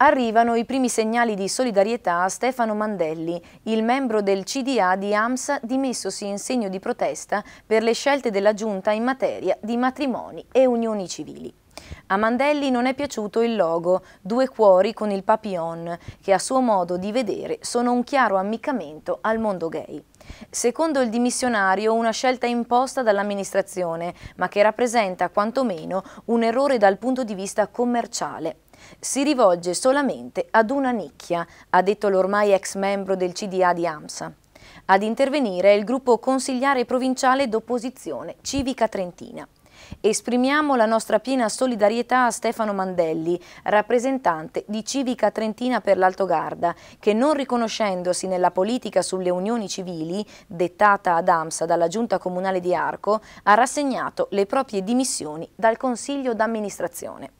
Arrivano i primi segnali di solidarietà a Stefano Mandelli, il membro del CDA di AMSA dimessosi in segno di protesta per le scelte della Giunta in materia di matrimoni e unioni civili. A Mandelli non è piaciuto il logo, due cuori con il papillon, che a suo modo di vedere sono un chiaro ammiccamento al mondo gay. Secondo il dimissionario una scelta imposta dall'amministrazione, ma che rappresenta quantomeno un errore dal punto di vista commerciale, si rivolge solamente ad una nicchia, ha detto l'ormai ex membro del CDA di AMSA. Ad intervenire è il gruppo consigliare provinciale d'opposizione Civica Trentina. Esprimiamo la nostra piena solidarietà a Stefano Mandelli, rappresentante di Civica Trentina per l'Alto Garda, che non riconoscendosi nella politica sulle unioni civili, dettata ad AMSA dalla Giunta Comunale di Arco, ha rassegnato le proprie dimissioni dal Consiglio d'amministrazione.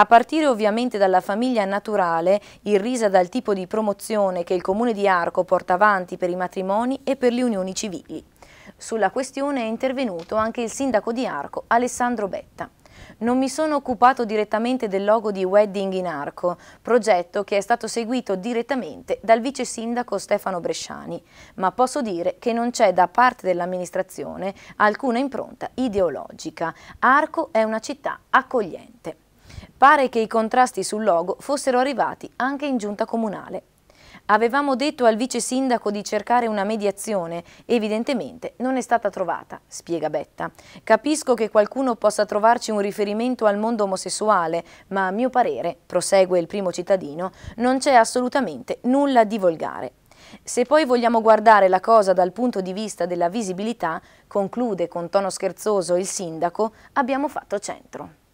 A partire ovviamente dalla famiglia naturale, irrisa dal tipo di promozione che il Comune di Arco porta avanti per i matrimoni e per le unioni civili. Sulla questione è intervenuto anche il sindaco di Arco, Alessandro Betta. Non mi sono occupato direttamente del logo di Wedding in Arco, progetto che è stato seguito direttamente dal vice sindaco Stefano Bresciani, ma posso dire che non c'è da parte dell'amministrazione alcuna impronta ideologica. Arco è una città accogliente. Pare che i contrasti sul logo fossero arrivati anche in giunta comunale. Avevamo detto al vice sindaco di cercare una mediazione, evidentemente non è stata trovata, spiega Betta. Capisco che qualcuno possa trovarci un riferimento al mondo omosessuale, ma a mio parere, prosegue il primo cittadino, non c'è assolutamente nulla di volgare. Se poi vogliamo guardare la cosa dal punto di vista della visibilità, conclude con tono scherzoso il sindaco, abbiamo fatto centro.